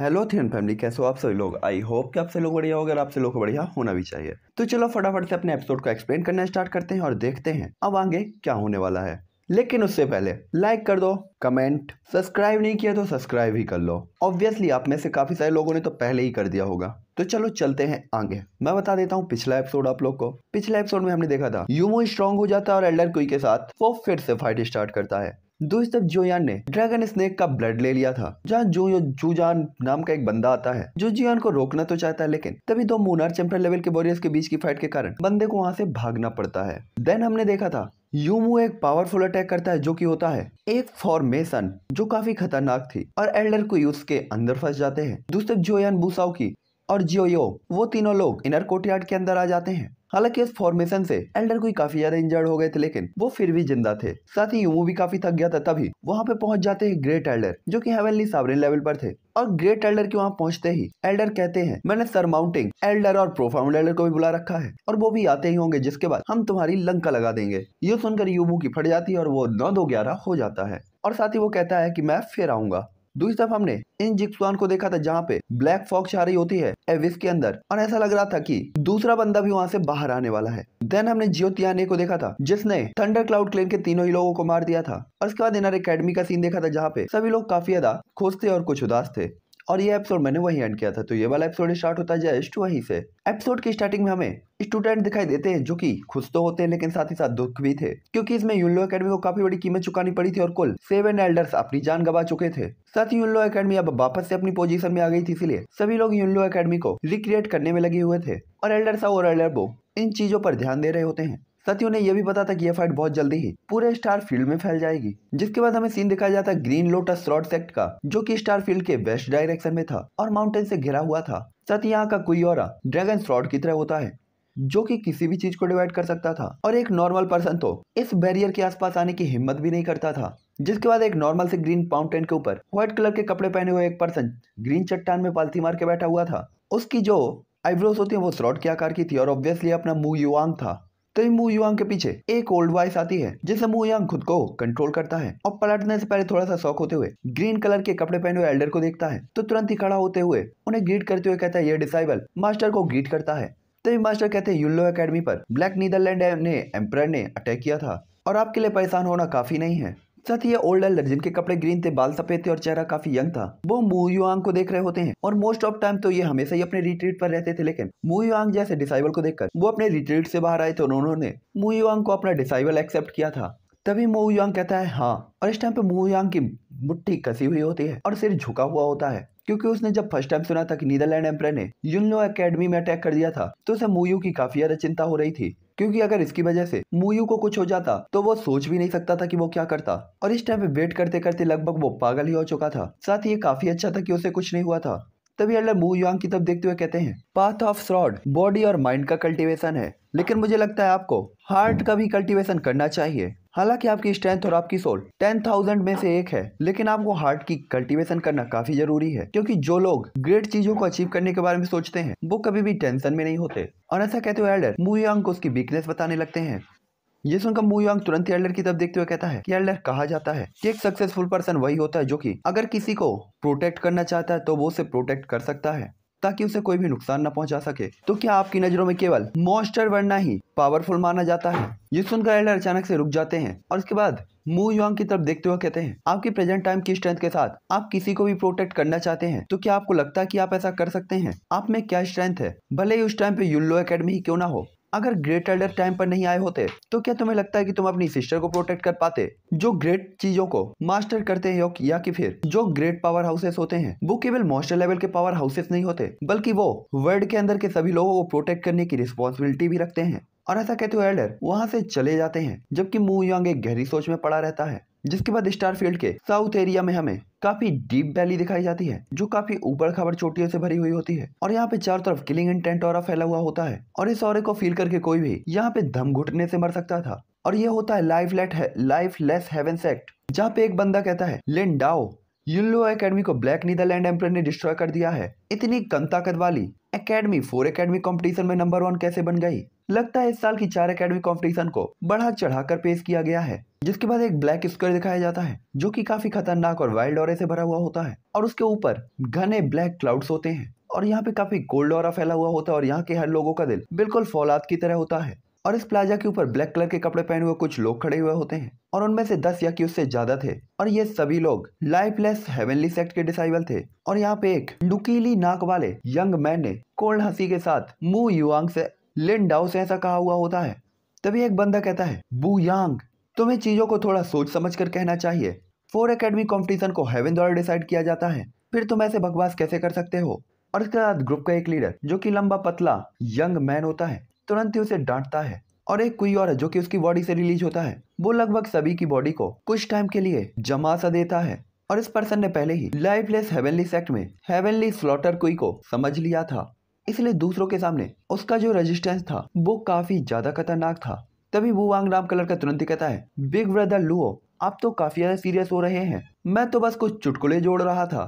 hello थियन family कैसे हो आप सभी लोग आई होप कि आप सभी लोग बढ़िया हो अगर आप सभी लोग बढ़िया होना भी चाहिए तो चलो फटाफट से अपने एपिसोड को एक्सप्लेन करना स्टार्ट करते हैं और देखते हैं अब आगे क्या होने वाला है लेकिन उससे पहले लाइक कर दो कमेंट सब्सक्राइब नहीं किया तो सब्सक्राइब ही कर लो ऑब्वियसली आप में से काफी सारे लोगों ने तो पहले ही कर दिया होगा तो चलो चलते हैं आगे मैं बता देता हूँ पिछला एपिसोड आप लोग को पिछले एपिसोड में हमने देखा था यूमो स्ट्रॉन्ग हो जाता है और एल्डर कुई के साथ वो फिर से फाइट स्टार्ट करता है दूसरी तरफ जोयान ने ड्रैगन स्नेक का ब्लड ले लिया था जहाँ जो जूजान नाम का एक बंदा आता है जो जियान को रोकना तो चाहता है लेकिन तभी दो मूनार चैंपियन लेवल के वॉरियर्स के बीच की फाइट के कारण बंदे को वहाँ से भागना पड़ता है देन हमने देखा था यूमू एक पावरफुल अटैक करता है जो कि होता है एक फॉर्मेशन जो काफी खतरनाक थी और एल्डर को यूज के अंदर फंस जाते हैं दूसरे जोयान बुसाओ की और यो वो तीनों लोग इनर कोर्टयार्ड के अंदर आ जाते हैं हालांकि इस फॉर्मेशन से एल्डर कोई काफी ज्यादा इंजर्ड हो गए थे लेकिन वो फिर भी जिंदा थे साथ ही यूमो भी काफी थक गया था तभी वहाँ पे पहुंच जाते हैं ग्रेट एल्डर जो कि हेवनली सावरिन लेवल पर थे और ग्रेट एल्डर के वहाँ पहुंचते ही एल्डर कहते हैं मैंने सरमाउंटिंग एल्डर और प्रोफाउंड एल्डर को भी बुला रखा है और वो भी आते ही होंगे जिसके बाद हम तुम्हारी लंका लगा देंगे ये सुनकर यूमू की फट जाती है और वो नौ दो ग्यारह हो जाता है और साथ ही वो कहता है कि मैं फिर आऊंगा दूसरी तरफ हमने इन जिक्सवान को देखा था जहाँ पे ब्लैक फॉक्स आ रही होती है एविस के अंदर और ऐसा लग रहा था कि दूसरा बंदा भी वहाँ से बाहर आने वाला है देन हमने जियोतियाने को देखा था जिसने थंडर क्लाउड क्लेन के तीनों ही लोगों को मार दिया था और उसके बाद इनर अकेडमी का सीन देखा था जहाँ पे सभी लोग काफी ज्यादा खुश थे और कुछ उदास थे और ये एपिसोड मैंने वही एंड किया था तो ये वाला एपिसोड स्टार्ट होता है जस्ट वहीं से एपिसोड की स्टार्टिंग में हमें स्टूडेंट दिखाई देते हैं जो कि खुश तो होते हैं लेकिन साथ ही साथ दुख भी थे क्योंकि इसमें यूनलो एकेडमी को काफी बड़ी कीमत चुकानी पड़ी थी और कुल सेवन एल्डर्स अपनी जान गवा चुके थे साथ ही यूनलो एकेडमी अब वापस से अपनी पोजीशन में आ गई थी इसलिए सभी लोग यूनलो एकेडमी को रिक्रिएट करने में लगे हुए थे और एल्डर साउ और एल्डर बो इन चीजों पर ध्यान दे रहे होते हैं साथ ही उन्हें यह भी पता था कि यह फाइट बहुत जल्दी ही पूरे स्टार फील्ड में फैल जाएगी जिसके बाद हमें सीन दिखाया जाता है ग्रीन लोटस रॉड सेक्ट का जो कि स्टार फील्ड के वेस्ट डायरेक्शन में था और माउंटेन से घिरा हुआ था साथ ही यहाँ का कोई और ड्रैगन स्रॉड की तरह होता है जो कि किसी भी चीज को डिवाइड कर सकता था और एक नॉर्मल पर्सन तो इस बैरियर के आसपास आने की हिम्मत भी नहीं करता था जिसके बाद एक नॉर्मल से ग्रीन फाउंटेन के ऊपर व्हाइट कलर के कपड़े पहने हुए एक पर्सन ग्रीन चट्टान में पालथी मार के बैठा हुआ था उसकी जो आईब्रोज होती है वो स्रॉड के आकार की थी और ऑब्वियसली अपना मुंह युवांग था तो मूव युआंग के पीछे एक ओल्ड वॉइस आती है जिससे मूव युआंग खुद को कंट्रोल करता है और पलटने से पहले थोड़ा सा शौक होते हुए ग्रीन कलर के कपड़े पहने हुए एल्डर को देखता है तो तुरंत ही खड़ा होते हुए उन्हें ग्रीट करते हुए कहता है यह डिसाइबल मास्टर को ग्रीट करता है तभी तो मास्टर कहते हैं यूलो अकेडमी पर ब्लैक नीदरलैंड ने एम्पर ने अटैक किया था और आपके लिए परेशान होना काफी नहीं है साथ ही ये ओल्ड एल्डर जिनके कपड़े ग्रीन थे बाल सफेद थे और चेहरा काफी यंग था वो मुंग को देख रहे होते हैं और मोस्ट ऑफ टाइम तो ये हमेशा ही अपने रिट्रीट पर रहते थे लेकिन मू जैसे डिसाइबल को देखकर वो अपने रिट्रीट से बाहर आए थे और उन्होंने मू को अपना डिसाइबल एक्सेप्ट किया था तभी मोहयांग कहता है हाँ और इस टाइम पे मोहयांग की मुट्ठी कसी हुई होती है और सिर झुका हुआ होता है क्योंकि उसने जब फर्स्ट टाइम सुना था कि नीदरलैंड एम्पर ने यूनलो एकेडमी में अटैक कर दिया था तो उसे मूयू की काफी ज्यादा चिंता हो रही थी क्योंकि अगर इसकी वजह से मूयू को कुछ हो जाता तो वो सोच भी नहीं सकता था कि वो क्या करता और इस टाइम पे वेट करते करते लगभग वो पागल ही हो चुका था साथ ही ये काफी अच्छा था कि उसे कुछ नहीं हुआ था तभी अल्लाह मू यांग की तरफ देखते हुए कहते हैं पाथ ऑफ फ्रॉड बॉडी और माइंड का कल्टिवेशन है लेकिन मुझे लगता है आपको हार्ट का भी कल्टिवेशन करना चाहिए हालांकि आपकी स्ट्रेंथ और आपकी सोल टेन थाउजेंड में से एक है लेकिन आपको हार्ट की कल्टीवेशन करना काफी जरूरी है क्योंकि जो लोग ग्रेट चीजों को अचीव करने के बारे में सोचते हैं वो कभी भी टेंशन में नहीं होते और ऐसा कहते हुए एल्डर मुयांग को उसकी वीकनेस बताने लगते हैं ये सुनकर मुयांग तुरंत एल्डर की तरफ देखते हुए कहता है कि एल्डर कहा जाता है कि एक सक्सेसफुल पर्सन वही होता है जो कि अगर किसी को प्रोटेक्ट करना चाहता है तो वो उसे प्रोटेक्ट कर सकता है ताकि उसे कोई भी नुकसान न पहुंचा सके तो क्या आपकी नजरों में केवल मॉन्स्टर वरना ही पावरफुल माना जाता है ये सुनकर एल्डर अचानक से रुक जाते हैं और उसके बाद मू योंग की तरफ देखते हुए कहते हैं आपकी प्रेजेंट टाइम की स्ट्रेंथ के साथ आप किसी को भी प्रोटेक्ट करना चाहते हैं तो क्या आपको लगता है कि आप ऐसा कर सकते हैं आप में क्या स्ट्रेंथ है भले ही उस टाइम पे यूलो एकेडमी ही क्यों ना हो अगर ग्रेट एल्डर टाइम पर नहीं आए होते तो क्या तुम्हें लगता है कि तुम अपनी सिस्टर को प्रोटेक्ट कर पाते जो ग्रेट चीजों को मास्टर करते हैं या कि फिर जो ग्रेट पावर हाउसेस होते हैं वो केवल मॉस्टर लेवल के पावर हाउसेस नहीं होते बल्कि वो वर्ल्ड के अंदर के सभी लोगों को प्रोटेक्ट करने की रिस्पॉन्सिबिलिटी भी रखते हैं और ऐसा कहते हुए एल्डर वहाँ से चले जाते हैं जबकि मुंह यंग एक गहरी सोच में पड़ा रहता है जिसके बाद स्टारफील्ड के साउथ एरिया में हमें काफी डीप वैली दिखाई जाती है जो काफी ऊपर खबर चोटियों से भरी हुई होती है और यहाँ पे चारों तरफ किलिंग इंटेंट और फैला हुआ होता है और इस और को फील करके कोई भी यहाँ पे धम घुटने से मर सकता था और ये होता है लाइफ लेट है लाइफ लेस हेवन सेक्ट जहाँ पे एक बंदा कहता है लिन डाओ यूलो एकेडमी को ब्लैक नीदरलैंड एम्पर ने डिस्ट्रॉय कर दिया है इतनी कम ताकत वाली एकेडमी फोर एकेडमी कंपटीशन में नंबर वन कैसे बन गई लगता है इस साल की चार एकेडमी कंपटीशन को बढ़ा चढ़ाकर पेश किया गया है जिसके बाद एक ब्लैक स्क्वायर दिखाया जाता है जो कि काफी खतरनाक और वाइल्ड ऑरे से भरा हुआ होता है और उसके ऊपर घने ब्लैक क्लाउड्स होते हैं और यहाँ पे काफी कोल्ड ऑरा फैला हुआ होता है और यहाँ के हर लोगों का दिल बिल्कुल फौलाद की तरह होता है और इस प्लाजा के ऊपर ब्लैक कलर के कपड़े पहने हुए कुछ लोग खड़े हुए होते हैं और उनमें से दस या कि उससे ज्यादा थे और ये सभी लोग लाइफलेस हेवनली सेक्ट के डिसाइबल थे और यहाँ पे एक नुकीली नाक वाले यंग मैन ने कोल्ड हंसी के साथ मू युआंग से लिन डाउ से ऐसा कहा हुआ होता है तभी एक बंदा कहता है बू यांग तुम्हें चीज़ों को थोड़ा सोच समझ कर कहना चाहिए फोर एकेडमी कॉम्पिटिशन को हेवन द्वारा डिसाइड किया जाता है फिर तुम ऐसे बकवास कैसे कर सकते हो और इसके बाद ग्रुप का एक लीडर जो कि लंबा पतला यंग मैन होता है तुरंत ही उसे डांटता है और एक कोई और जो कि उसकी बॉडी से रिलीज होता है वो लगभग सभी की बॉडी को कुछ टाइम के लिए जमा सा देता है और इस पर्सन ने पहले ही लाइफलेस हेवनली सेक्ट में हेवनली स्लॉटर कोई को समझ लिया था इसलिए दूसरों के सामने उसका जो रेजिस्टेंस था वो काफी ज्यादा खतरनाक था तभी वो वांग नाम कलर का तुरंत ही कहता है बिग ब्रदर लुओ आप तो काफी ज्यादा सीरियस हो रहे हैं मैं तो बस कुछ चुटकुले जोड़ रहा था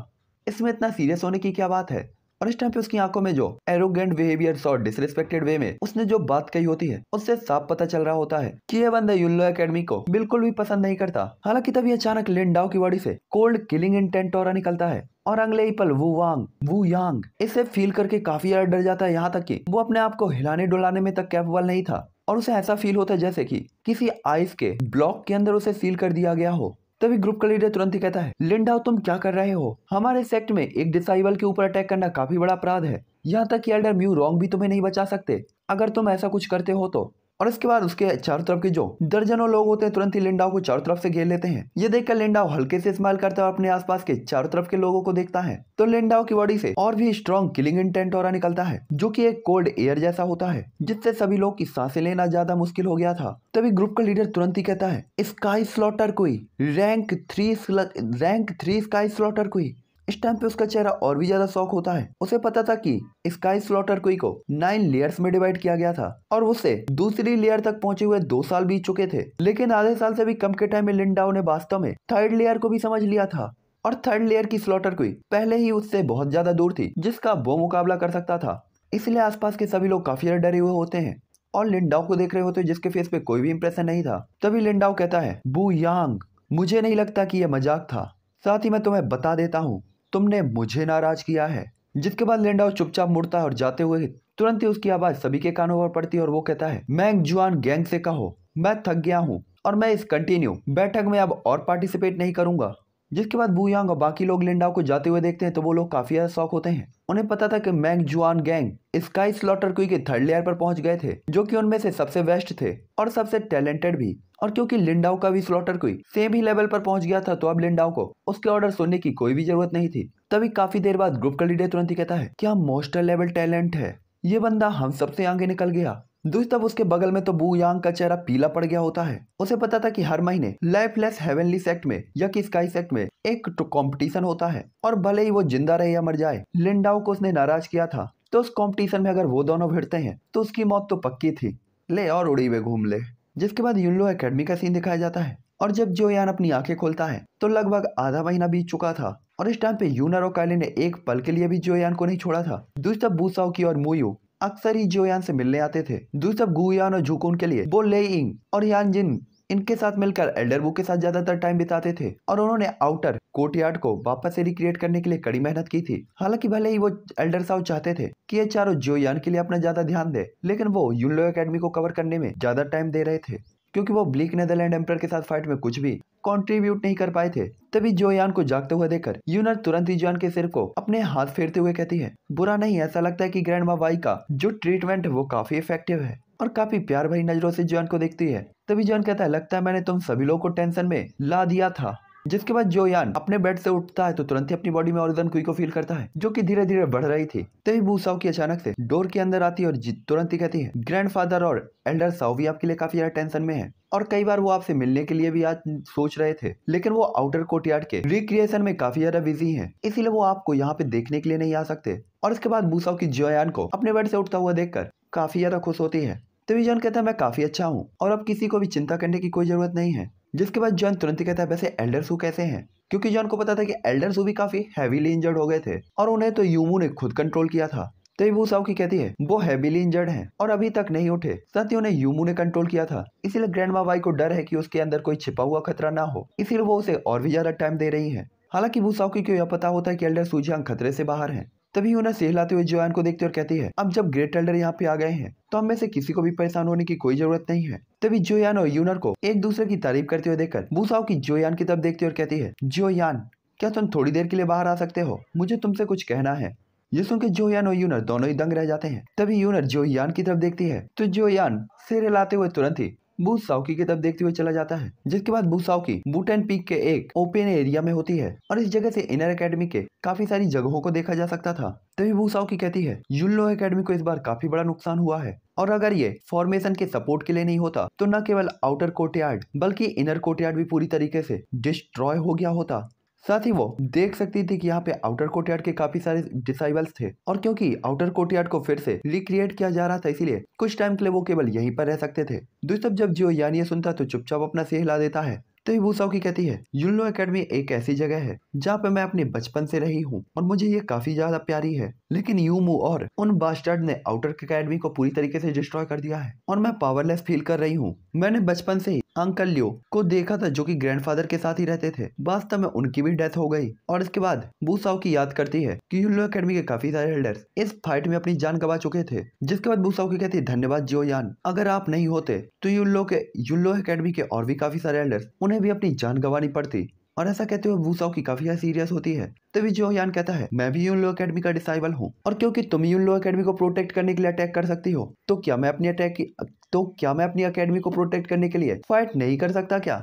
इसमें इतना सीरियस होने की क्या बात है और इस टाइम पे उसकी आंखों में जो एरोगेंट बिहेवियर और डिसरिस्पेक्टेड वे में उसने जो बात कही होती है उससे साफ पता चल रहा होता है कि यह बंदा यूलो एकेडमी को बिल्कुल भी पसंद नहीं करता हालांकि तभी अचानक लिंडाओ की बॉडी से कोल्ड किलिंग इंटेंट और निकलता है और अगले ही पल वो वांग वो यांग इसे फील करके काफी ज्यादा डर जाता है यहाँ तक कि वो अपने आप को हिलाने डुलाने में तक कैपेबल नहीं था और उसे ऐसा फील होता है जैसे कि किसी आइस के ब्लॉक के अंदर उसे सील कर दिया गया हो तभी ग्रुप का लीडर तुरंत ही कहता है लिंडा तुम क्या कर रहे हो हमारे सेक्ट में एक डिसाइबल के ऊपर अटैक करना काफी बड़ा अपराध है यहाँ तक कि एल्डर म्यू रॉन्ग भी तुम्हें नहीं बचा सकते अगर तुम ऐसा कुछ करते हो तो और इसके बाद उसके चारों तरफ के जो दर्जनों लोग होते हैं तुरंत ही लिंडाओ को चारों तरफ से घेर लेते हैं ये देखकर लिंडाओ हल्के से स्माइल करता है और अपने आसपास के चारों तरफ के लोगों को देखता है तो लिंडाओ की बॉडी से और भी स्ट्रॉन्ग किलिंग इंटेंट और निकलता है जो की एक कोल्ड एयर जैसा होता है जिससे सभी लोग की सांसें लेना ज्यादा मुश्किल हो गया था तभी ग्रुप का लीडर तुरंत ही कहता है स्काई स्लॉटर कोई rank three rank three sky slaughter कोई इस टाइम पे उसका चेहरा और भी ज्यादा शौक होता है उसे पता था कि स्काई स्लॉटर क्वी को नाइन लेयर्स में डिवाइड किया गया था और उससे दूसरी लेयर तक पहुंचे हुए दो साल बीत चुके थे लेकिन आधे साल से भी कम के टाइम में लिंडाओ ने वास्तव में थर्ड लेयर को भी समझ लिया था और थर्ड लेयर की स्लॉटर क्वी पहले ही उससे बहुत ज्यादा दूर थी जिसका वो मुकाबला कर सकता था इसलिए आसपास के सभी लोग काफी डरे हुए होते हैं और लिंडाओ को देख रहे होते जिसके फेस पे कोई भी इंप्रेशन नहीं था तभी लिंडाओ कहता है बू यांग मुझे नहीं लगता कि यह मजाक था साथ ही मैं तुम्हें बता देता हूँ तुमने मुझे नाराज किया है जिसके बाद लेंडाओ चुपचाप मुड़ता है और जाते हुए तुरंत ही उसकी आवाज सभी के कानों पर पड़ती है और वो कहता है मैं जुआन गैंग से कहो मैं थक गया हूँ और मैं इस कंटिन्यू बैठक में अब और पार्टिसिपेट नहीं करूंगा जिसके बाद बू और बाकी लोग लिंडाओ को जाते हुए देखते हैं तो वो लोग काफ़ी ज़्यादा शौक होते हैं उन्हें पता था कि मैंग जुआन गैंग स्काई स्लॉटर क्वी के थर्ड लेयर पर पहुंच गए थे जो कि उनमें से सबसे बेस्ट थे और सबसे टैलेंटेड भी और क्योंकि लिंडाओ का भी स्लॉटर क्वी सेम ही लेवल पर पहुंच गया था तो अब लिंडाओ को उसके ऑर्डर सुनने की कोई भी जरूरत नहीं थी तभी काफी देर बाद ग्रुप का लीडर तुरंत ही कहता है क्या मोस्टर लेवल टैलेंट है ये बंदा हम सबसे आगे निकल गया दूसरी तब उसके बगल में तो बू यांग का चेहरा पीला पड़ गया होता है उसे पता था कि हर महीने लाइफलेस हेवनली सेक्ट में या कि स्काई सेक्ट में एक कंपटीशन होता है और भले ही वो जिंदा रहे या मर जाए लिंडाओ को उसने नाराज किया था तो उस कंपटीशन में अगर वो दोनों भिड़ते हैं तो उसकी मौत तो पक्की थी ले और उड़ी हुए घूम ले जिसके बाद यूनलो अकेडमी का सीन दिखाया जाता है और जब जो यान अपनी आंखें खोलता है तो लगभग आधा महीना बीत चुका था और इस टाइम पे यूनर और काले ने एक पल के लिए भी जो यान को नहीं छोड़ा था दूसरा बूसाओ की और मोयू अक्सर ही जोयान से मिलने आते थे दूसरा गुयान और झुकून के लिए बो ले इंग और यान जिन इनके साथ मिलकर एल्डरवू के साथ ज्यादातर टाइम बिताते थे और उन्होंने आउटर कोर्टयार्ड को वापस से रिक्रिएट करने के लिए कड़ी मेहनत की थी हालांकि भले ही वो एल्डर साउ चाहते थे कि ये चारों यान के लिए अपना ज्यादा ध्यान दे लेकिन वो यूनलो एकेडमी को कवर करने में ज्यादा टाइम दे रहे थे क्योंकि वो ब्लिक नेदरलैंड एम्पर के साथ फाइट में कुछ भी कॉन्ट्रीब्यूट नहीं कर पाए थे तभी जोयान को जागते हुए देखकर यूनर तुरंत ही जोयान के सिर को अपने हाथ फेरते हुए कहती है बुरा नहीं ऐसा लगता है कि ग्रैंड माँ वाई का जो ट्रीटमेंट है वो काफी इफेक्टिव है और काफी प्यार भरी नजरों से जोन को देखती है तभी जोन कहता है लगता है मैंने तुम सभी लोग को टेंशन में ला दिया था जिसके बाद जो यान अपने बेड से उठता है तो तुरंत ही अपनी बॉडी में ऑरिजन कुई को फील करता है जो कि धीरे धीरे बढ़ रही थी तभी भूसाओ की अचानक से डोर के अंदर आती है और तुरंत ही कहती है ग्रैंडफादर और एल्डर साव भी आपके लिए काफी ज्यादा टेंशन में है और कई बार वो आपसे मिलने के लिए भी आज सोच रहे थे लेकिन वो आउटर कोर्ट के रिक्रिएशन में काफी ज्यादा बिजी है इसीलिए वो आपको यहाँ पे देखने के लिए नहीं आ सकते और इसके बाद भूसाओ की यान को अपने बेड से उठता हुआ देखकर काफी ज्यादा खुश होती है तभी जॉन कहता है मैं काफी अच्छा हूँ और अब किसी को भी चिंता करने की कोई जरूरत नहीं है जिसके बाद जॉन तुरंत ही कहता है वैसे एल्डर सू कैसे हैं क्योंकि जॉन को पता था कि एल्डर सू भी काफी हैवीली इंजर्ड हो गए थे और उन्हें तो यूमू ने खुद कंट्रोल किया था तेबू तो साहु की कहती है वो हैवीली इंजर्ड हैं और अभी तक नहीं उठे साथ ही उन्हें यूमू ने कंट्रोल किया था इसीलिए ग्रैंड वाई को डर है की उसके अंदर कोई छिपा हुआ खतरा ना हो इसीलिए वो उसे और भी ज्यादा टाइम दे रही है हालांकि भूसावकी को यह पता होता है कि एल्डर सूजियांग खतरे से बाहर हैं तभी उन्हें सहलाते हुए जोयान को देखते और कहती है अब जब ग्रेट एल्डर यहाँ पे आ गए हैं तो हमें से किसी को भी परेशान होने की कोई जरूरत नहीं है तभी जोयान और यूनर को एक दूसरे की तारीफ करते हुए देखकर बूसाओ की जोयान की तरफ देखती और कहती है जोयान क्या तुम थोड़ी देर के लिए बाहर आ सकते हो मुझे तुमसे कुछ कहना है ये सुनकर जोयान और यूनर दोनों ही दंग रह जाते हैं तभी यूनर जोयान की तरफ देखती है तो जोयान सिर हिलाते हुए तुरंत ही बूथ साउकी की तरफ देखते हुए चला जाता है जिसके बाद बूथ साउकी बूटन पीक के एक ओपन एरिया में होती है और इस जगह से इनर एकेडमी के काफी सारी जगहों को देखा जा सकता था तभी बूथ साउकी कहती है यूलो एकेडमी को इस बार काफी बड़ा नुकसान हुआ है और अगर ये फॉर्मेशन के सपोर्ट के लिए नहीं होता तो न केवल आउटर कोर्टयार्ड बल्कि इनर कोर्टयार्ड भी पूरी तरीके से डिस्ट्रॉय हो गया होता साथ ही वो देख सकती थी कि यहाँ पे आउटर कोर्टयार्ड के काफी सारे डिसाइबल्स थे और क्योंकि आउटर कोर्टयार्ड को फिर से रिक्रिएट किया जा रहा था इसीलिए कुछ टाइम के लिए वो केवल यहीं पर रह सकते थे दुस्तब जब जियो यानी सुनता तो चुपचाप अपना सेह हिला देता है तो विभू की कहती है यूनो एकेडमी एक ऐसी जगह है जहाँ पे मैं अपने बचपन से रही हूँ और मुझे ये काफी ज्यादा प्यारी है लेकिन यूमू और उन बास्टर्ड ने आउटर अकेडमी को पूरी तरीके से डिस्ट्रॉय कर दिया है और मैं पावरलेस फील कर रही हूँ मैंने बचपन से अंकल लियो को देखा था जो कि ग्रैंडफादर के साथ ही रहते थे वास्तव में उनकी भी डेथ हो गई और इसके बाद बूसाओ की याद करती है कि यूलो एकेडमी के काफी सारे एल्डर्स इस फाइट में अपनी जान गवा चुके थे जिसके बाद बूसाओ की कहती है धन्यवाद जियो यान अगर आप नहीं होते तो यूलो के यूलो एकेडमी के और भी काफी सारे एल्डर्स उन्हें भी अपनी जान गंवानी पड़ती और ऐसा कहते हुए वूसाओ की काफी सीरियस होती है तभी जो यान कहता है मैं भी यूलो एकेडमी अकेडमी का डिसाइबल हूँ और क्योंकि तुम यूलो एकेडमी अकेडमी को प्रोटेक्ट करने के लिए अटैक कर सकती हो तो क्या मैं अपनी अटैक की तो क्या मैं अपनी अकेडमी को प्रोटेक्ट करने के लिए फाइट नहीं कर सकता क्या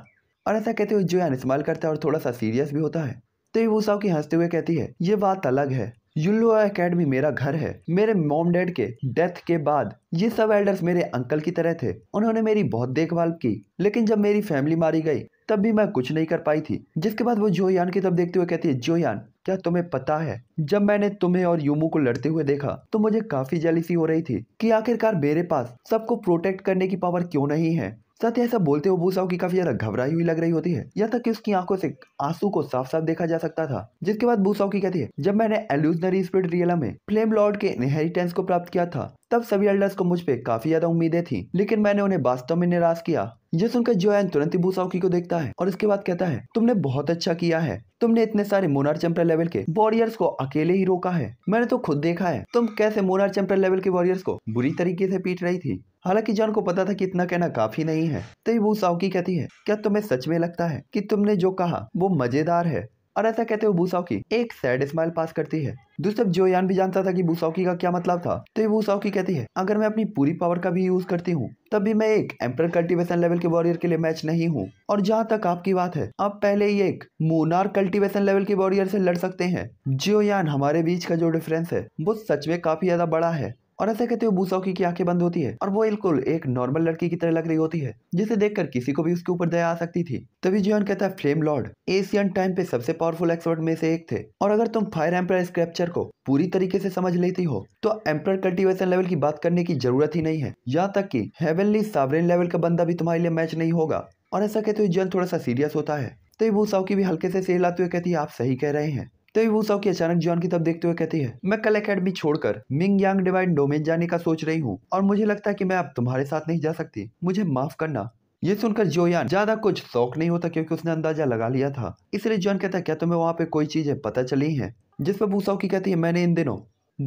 और ऐसा कहते हुए जोयान इस्तेमाल करता है और थोड़ा सा सीरियस भी होता है तो वो की हंसते हुए कहती है ये बात अलग है यूलो एकेडमी मेरा घर है मेरे मॉम डैड के डेथ के बाद ये सब एल्डर्स मेरे अंकल की तरह थे उन्होंने मेरी बहुत देखभाल की लेकिन जब मेरी फैमिली मारी गई तब भी मैं कुछ नहीं कर पाई थी जिसके बाद वो जोयान की तरफ देखते हुए कहती है जोयान क्या तुम्हें पता है जब मैंने तुम्हें और यूमू को लड़ते हुए देखा तो मुझे काफी जलिसी हो रही थी कि आखिरकार मेरे पास सबको प्रोटेक्ट करने की पावर क्यों नहीं है साथ ही ऐसा बोलते हुए भूसाओ की काफी ज्यादा घबराई हुई लग रही होती है यहाँ तक कि उसकी आंखों से आंसू को साफ साफ देखा जा सकता था जिसके बाद भूसाओ की कहती है जब मैंने एल्यूजनरी स्पीड रियला में फ्लेम लॉर्ड के इनहेरिटेंस को प्राप्त किया था तब सभी एल्डर्स को मुझ पर काफी ज्यादा उम्मीदें थी लेकिन मैंने उन्हें वास्तव में निराश किया ये सुनकर जोयन तुरंत ही भूसाउकी को देखता है और इसके बाद कहता है तुमने बहुत अच्छा किया है तुमने इतने सारे मोनार चैम्पर लेवल के वॉरियर्स को अकेले ही रोका है मैंने तो खुद देखा है तुम कैसे मोनार चैम्पर लेवल के वॉरियर्स को बुरी तरीके से पीट रही थी हालांकि जॉन को पता था कि इतना कहना काफी नहीं है तभी वो साउकी कहती है क्या तुम्हें सच में लगता है कि तुमने जो कहा वो मजेदार है और ऐसा कहते हुए बूसाओकी एक सैड स्माइल पास करती है दूसरी तरफ जोयान भी जानता था कि बूसाओकी का क्या मतलब था तो ये कहती है अगर मैं अपनी पूरी पावर का भी यूज करती हूँ तब भी मैं एक एम्पर कल्टीवेशन लेवल के वॉरियर के लिए मैच नहीं हूँ और जहाँ तक आपकी बात है आप पहले ही एक मोनार कल्टीवेशन लेवल के वॉरियर से लड़ सकते हैं यान हमारे बीच का जो डिफरेंस है वो सच में काफी ज्यादा बड़ा है और ऐसे कहते हुए बूसाओकी की आंखें बंद होती है और वो बिल्कुल एक नॉर्मल लड़की की तरह लग रही होती है जिसे देखकर किसी को भी उसके ऊपर दया आ सकती थी तभी जियोन कहता है फ्लेम लॉर्ड एशियन टाइम पे सबसे पावरफुल एक्सपर्ट में से एक थे और अगर तुम फायर एम्पायर स्क्रैप्चर को पूरी तरीके से समझ लेती हो तो एम्पर कल्टिवेशन लेवल की बात करने की जरूरत ही नहीं है यहाँ तक की हेवनली सावरेन लेवल का बंदा भी तुम्हारे लिए मैच नहीं होगा और ऐसा कहते हुए जियोन थोड़ा सा सीरियस होता है तभी भूसाओ की भी हल्के से सेल आते हुए कहती है आप सही कह रहे हैं तो वो की अचानक जॉन की तरफ देखते हुए कहती है मैं कल अकेडमी छोड़कर मिंग यांग डिवाइन डोमेन जाने का सोच रही हूँ और मुझे लगता है कि मैं अब तुम्हारे साथ नहीं जा सकती मुझे माफ करना ये सुनकर जोयान ज्यादा कुछ शौक नहीं होता क्योंकि उसने अंदाजा लगा लिया था इसलिए जॉन कहता है क्या तुम्हें वहाँ पे कोई चीजें पता चली है जिस पर भूसाओ की कहती है मैंने इन दिनों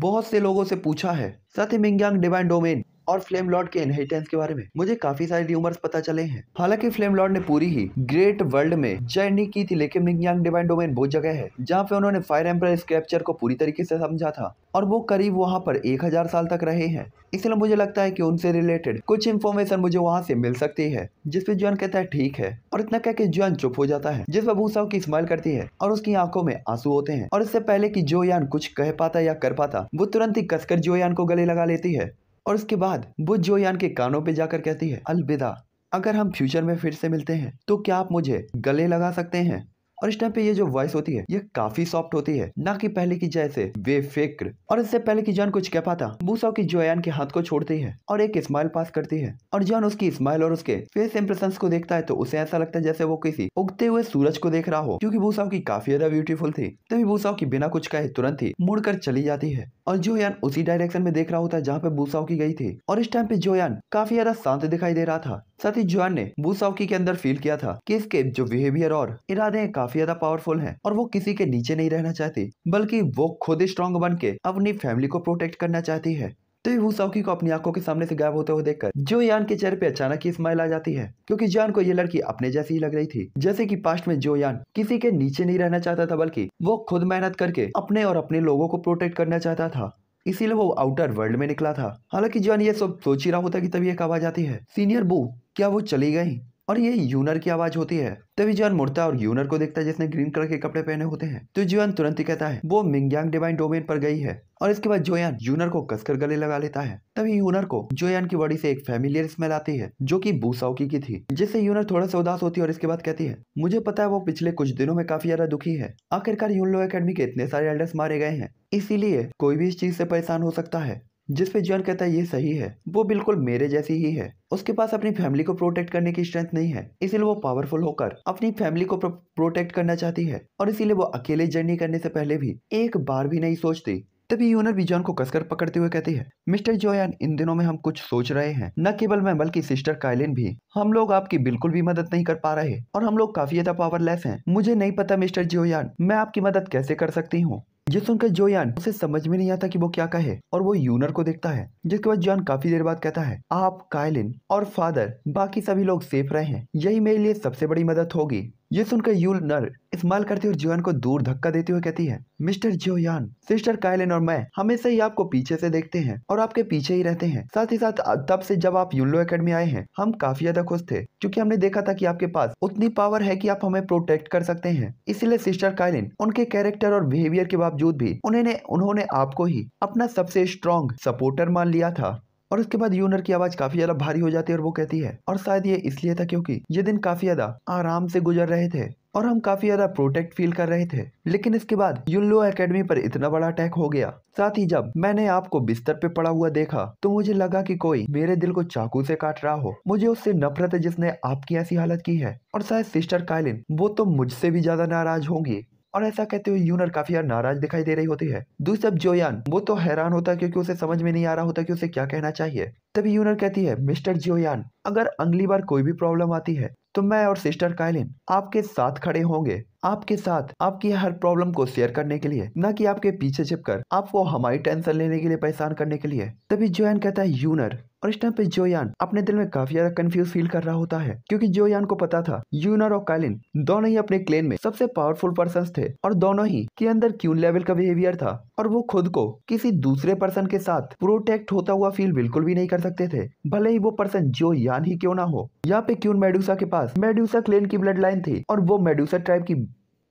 बहुत से लोगों से पूछा है साथ ही मिंगयांग डिवाइन डोमेन और फ्लेम लॉर्ड के इनहेरिटेंस के बारे में मुझे काफी सारे रूमर्स पता चले हैं हालांकि फ्लेम लॉर्ड ने पूरी ही ग्रेट वर्ल्ड में जर्नी की थी लेकिन मिंगयांग डिवाइन डोमेन बहुत जगह है जहाँ पे उन्होंने फायर एम्पर स्क्रैप्चर को पूरी तरीके से समझा था और वो करीब वहाँ पर एक हजार साल तक रहे हैं इसलिए मुझे लगता है कि उनसे रिलेटेड कुछ इन्फॉर्मेशन मुझे वहाँ से मिल सकती है जिसपे जुआन कहता है ठीक है और इतना कह के जुआन चुप हो जाता है जिस पर भूसाओ की स्माइल करती है और उसकी आंखों में आंसू होते हैं और इससे पहले की जोयान कुछ कह पाता या कर पाता वो तुरंत ही कसकर जोयान को गले लगा लेती है और उसके बाद वो जोयान के कानों पे जाकर कहती है अलविदा अगर हम फ्यूचर में फिर से मिलते हैं तो क्या आप मुझे गले लगा सकते हैं और इस टाइम पे ये जो वॉइस होती है ये काफी सॉफ्ट होती है ना कि पहले की जैसे वे फेक्र और इससे पहले की जॉन कुछ कह पाता मूसा की जोयान के हाथ को छोड़ती है और एक स्माइल पास करती है और जॉन उसकी स्माइल और उसके फेस इंप्रेशन को देखता है तो उसे ऐसा लगता है जैसे वो किसी उगते हुए सूरज को देख रहा हो क्योंकि भूसाव की काफी ज्यादा ब्यूटीफुल थी तभी भूसाव की बिना कुछ कहे तुरंत ही मुड़कर चली जाती है और जोयान उसी डायरेक्शन में देख रहा होता है जहाँ पे भूसाव की गई थी और इस टाइम पे जोयान काफी ज्यादा शांत दिखाई दे रहा था साथ ही जुआन ने बूसाउकी के अंदर फील किया था कि इसके जो बिहेवियर और इरादे हैं काफी ज्यादा पावरफुल हैं और वो किसी के नीचे नहीं रहना चाहती बल्कि वो खुद स्ट्रॉन्ग बन के अपनी फैमिली को प्रोटेक्ट करना चाहती है तो हुसाउकी को अपनी आंखों के सामने से गायब होते हुए देखकर जो यान के चेहरे पे अचानक ही स्माइल आ जाती है क्योंकि जान को ये लड़की अपने जैसी ही लग रही थी जैसे कि पास्ट में जो यान किसी के नीचे नहीं रहना चाहता था बल्कि वो खुद मेहनत करके अपने और अपने लोगों को प्रोटेक्ट करना चाहता था इसीलिए वो आउटर वर्ल्ड में निकला था हालांकि जॉन ये सब सोच ही रहा होता कि तभी एक आवाज आती है सीनियर बो क्या वो चली गई और ये यूनर की आवाज होती है तभी जीवन मुड़ता और यूनर को देखता है जिसने ग्रीन कलर के कपड़े पहने होते हैं तो जीवन तुरंत ही कहता है वो मिंग्यांग डिवाइन डोमेन पर गई है और इसके बाद जोयान यूनर को कसकर गले लगा लेता है तभी यूनर को जोयान की बॉडी से एक फैमिलियर स्मेल आती है जो कि बूसाउकी की थी जिससे यूनर थोड़ा सा उदास होती है और इसके बाद कहती है मुझे पता है वो पिछले कुछ दिनों में काफी ज्यादा दुखी है आखिरकार यूनलो अकेडमी के इतने सारे एल्डर्स मारे गए हैं इसीलिए कोई भी इस चीज से परेशान हो सकता है जिस पे जॉन कहता है ये सही है वो बिल्कुल मेरे जैसी ही है उसके पास अपनी फैमिली को प्रोटेक्ट करने की स्ट्रेंथ नहीं है इसीलिए वो पावरफुल होकर अपनी फैमिली को प्रोटेक्ट करना चाहती है और इसीलिए वो अकेले जर्नी करने से पहले भी एक बार भी नहीं सोचती तभी यूनर भी जॉन को कसकर पकड़ते हुए कहती है मिस्टर जोयान इन दिनों में हम कुछ सोच रहे हैं न केवल मैं बल्कि सिस्टर काइलिन भी हम लोग आपकी बिल्कुल भी मदद नहीं कर पा रहे और हम लोग काफी ज्यादा पावरलेस हैं मुझे नहीं पता मिस्टर जोयान मैं आपकी मदद कैसे कर सकती हूँ ये सुनकर जोयान उसे समझ में नहीं आता कि वो क्या कहे और वो यूनर को देखता है जिसके बाद जोयान काफी देर बाद कहता है आप कायलिन और फादर बाकी सभी लोग सेफ रहे हैं यही मेरे लिए सबसे बड़ी मदद होगी ये सुनकर यूल नर इस्माइल करते हुए जियोन को दूर धक्का देती हुई कहती है मिस्टर जियोयान सिस्टर कायलिन और मैं हमेशा ही आपको पीछे से देखते हैं और आपके पीछे ही रहते हैं साथ ही साथ तब से जब आप यूलो एकेडमी आए हैं हम काफी ज्यादा खुश थे क्योंकि हमने देखा था कि आपके पास उतनी पावर है कि आप हमें प्रोटेक्ट कर सकते हैं इसीलिए सिस्टर कायलिन उनके कैरेक्टर और बिहेवियर के बावजूद भी उन्होंने उन्होंने आपको ही अपना सबसे स्ट्रॉन्ग सपोर्टर मान लिया था और उसके बाद यूनर की आवाज काफी ज्यादा भारी हो जाती है और वो कहती है और शायद ये इसलिए था क्योंकि ये दिन काफी ज्यादा आराम से गुजर रहे थे और हम काफी ज्यादा प्रोटेक्ट फील कर रहे थे लेकिन इसके बाद यूलो एकेडमी पर इतना बड़ा अटैक हो गया साथ ही जब मैंने आपको बिस्तर पे पड़ा हुआ देखा तो मुझे लगा कि कोई मेरे दिल को चाकू से काट रहा हो मुझे उससे नफरत है जिसने आपकी ऐसी हालत की है और शायद सिस्टर कायलिन वो तो मुझसे भी ज्यादा नाराज होंगी और ऐसा कहते हुए यूनर काफी यार नाराज दिखाई दे रही होती है दूसरी तरफ जोयान वो तो हैरान होता है क्योंकि उसे समझ में नहीं आ रहा होता कि उसे क्या कहना चाहिए तभी यूनर कहती है मिस्टर जोयान अगर अगली बार कोई भी प्रॉब्लम आती है तो मैं और सिस्टर कायलिन आपके साथ खड़े होंगे आपके साथ आपकी हर प्रॉब्लम को शेयर करने के लिए न कि आपके पीछे छिपकर आपको हमारी टेंशन लेने के लिए परेशान करने के लिए तभी जोयन कहता है यूनर और इस टाइम पे जोयान अपने दिल में काफी ज्यादा कंफ्यूज फील कर रहा होता है क्योंकि जोयान को पता था यूनर और कालिन दोनों ही अपने क्लेन में सबसे पावरफुल पर्सन थे और दोनों ही के अंदर क्यून लेवल का बिहेवियर था और वो खुद को किसी दूसरे पर्सन के साथ प्रोटेक्ट होता हुआ फील बिल्कुल भी नहीं कर सकते थे भले ही वो पर्सन जो यान ही क्यों ना हो यहाँ पे क्यून मेड्यूसा के पास मेड्यूसा क्लेन की ब्लड लाइन थी और वो मेड्यूसा ट्राइब की